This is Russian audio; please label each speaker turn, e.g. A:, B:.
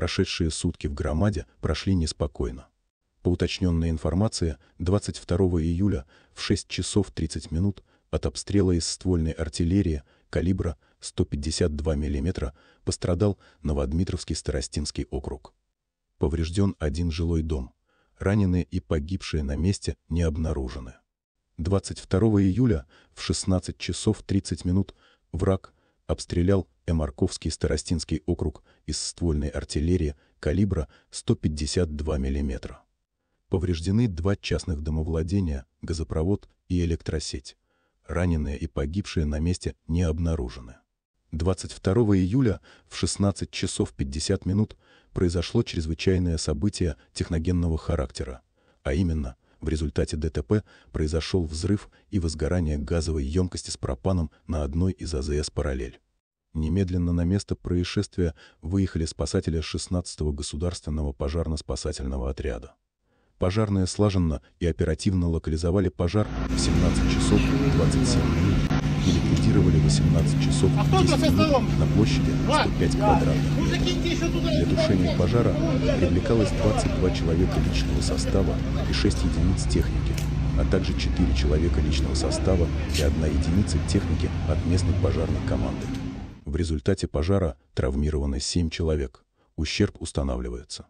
A: прошедшие сутки в громаде прошли неспокойно. По уточненной информации, 22 июля в 6 часов 30 минут от обстрела из ствольной артиллерии калибра 152 мм пострадал Новодмитровский Старостинский округ. Поврежден один жилой дом. Раненые и погибшие на месте не обнаружены. 22 июля в 16 часов 30 минут враг – обстрелял Эмарковский старостинский округ из ствольной артиллерии калибра 152 мм. Повреждены два частных домовладения, газопровод и электросеть. Раненые и погибшие на месте не обнаружены. 22 июля в 16 часов 50 минут произошло чрезвычайное событие техногенного характера, а именно в результате ДТП произошел взрыв и возгорание газовой емкости с пропаном на одной из АЗС «Параллель». Немедленно на место происшествия выехали спасатели 16-го государственного пожарно-спасательного отряда. Пожарные слаженно и оперативно локализовали пожар в 17 часов 27 минут и ликвидировали 18 часов 10 а минут на площади 105
B: квадратов. Для тушения пожара
A: привлекалось 22 человека личного состава и 6 единиц техники, а также 4 человека личного состава и 1 единица техники от местной пожарной команды. В результате пожара травмированы 7 человек. Ущерб устанавливается.